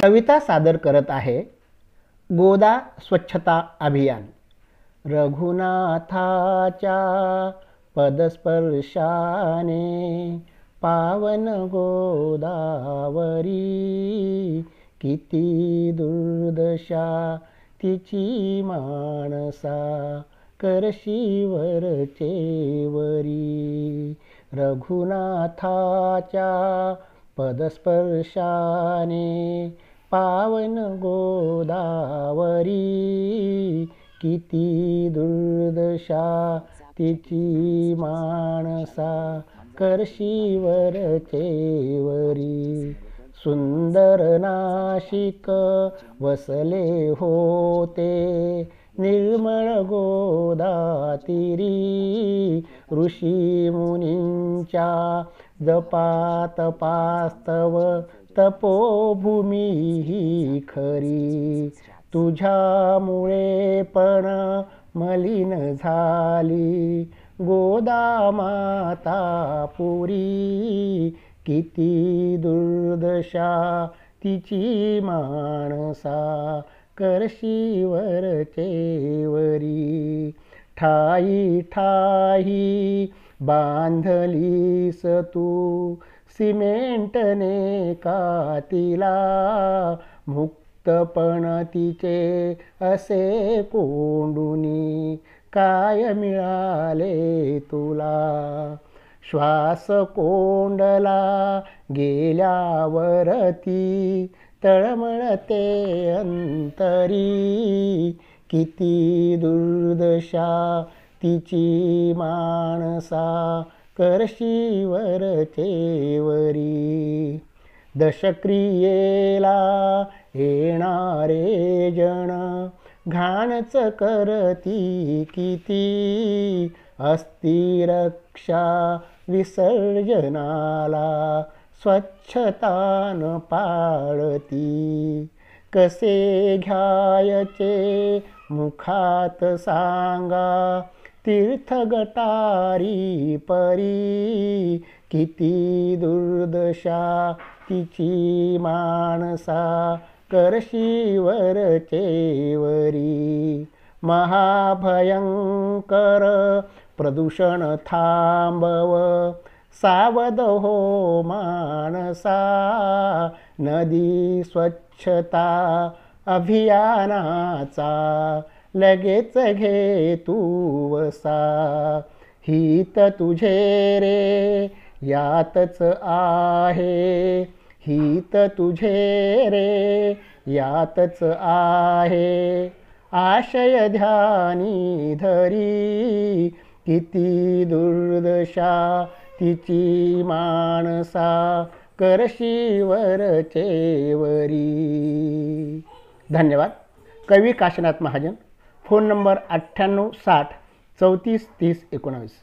कविता सादर करत आहे गोदा स्वच्छता अभियान रघुनाथाच्या पदस्पर्शाने पावन गोदावरी किती दुर्दशा तिची माणसा वरी रघुनाथाच्या पदस्पर्शाने पावन गोदावरी किती दुर्दशा तिची माणसा करशीवरचेवरी सुंदर नाशिक वसले होते निर्मळ गोदातिरी ऋषी मुनींच्या जपात पास्तव तपोभूमी ही खरी तुझ्यामुळे पण मलिन झाली गोदा माता पुरी किती दुर्दशा तिची माणसा चेवरी। ठाई ठाई बांधलीस तू सिमेंटने कातिला मुक्तपण तिचे असे कोंडुनी काय मिळाले तुला श्वास कोंडला गेल्यावरती तळमळते अंतरी किती दुर्दशा तिची माणसा करशीवर चेवरी दशक्रियेला येणारे जण घाणच करती किती अस्थिरक्षा रक्षा विसर्जनाला स्वच्छतान पाळती कसे घ्यायचे मुखात सांगा तीर्थगतारी परी किती दुर्दशा तिची माणसा चेवरी, महाभयंकर प्रदूषण थांबव सावध हो माणसा नदी स्वच्छता अभियानाचा लगेच घे तू वसा हित तुझे रे यातच आहे हित तुझे रे यातच आहे आशय ध्यानी धरी किती दुर्दशा तिची माणसा चेवरी। धन्यवाद कवी काशीनाथ महाजन फोन नंबर अठ्ठ्याण्णव साठ चौतीस तीस एकोणावीस